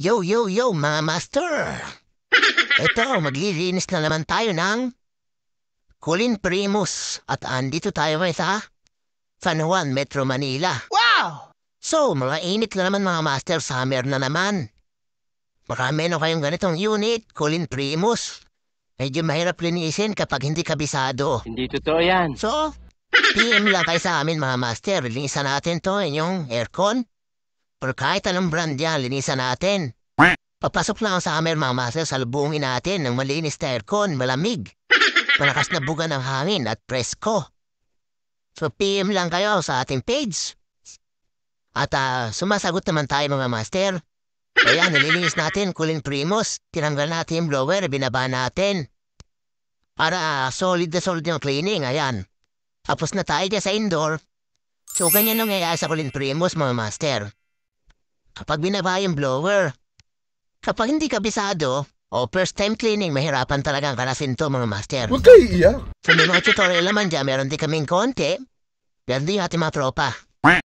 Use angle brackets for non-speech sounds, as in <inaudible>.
Yo, yo, yo, mga master! Ito, maglilinis na naman tayo ng Colin Primus at andito tayo ngayon sa San Juan, Metro Manila. Wow! So, mga init na naman mga master, summer na naman. Baka meron kayong ganitong unit, Colin Primus. Medyo mahirap linisin kapag hindi kabisado. Hindi totoo yan. So, PM lang kayo sa amin mga master, linisan natin to, inyong aircon or kahit anong brand yan, linisan natin. Papasok lang sa summer mga master sa lubuungin natin ng malinis na aircon, malamig. <laughs> Malakas na buga ng hangin at presko. So PM lang kayo sa ating page. At uh, sumasagot naman tayo mga master. Kaya nililinis natin kulin primos, tinanggal natin yung blower, binaba natin. Para uh, solid na solid yung cleaning, ayan. Tapos na tayo sa indoor. So ganyan nangyayari sa kulin primos mga master kapag binaba yung blower. Kapag hindi kabisado, o first time cleaning, mahirapan ang kanasin to mga master. Huwag kayo iiyak. Sa so, may mga tutorial naman dyan, meron din kaming konti. Pero di ating mga tropa.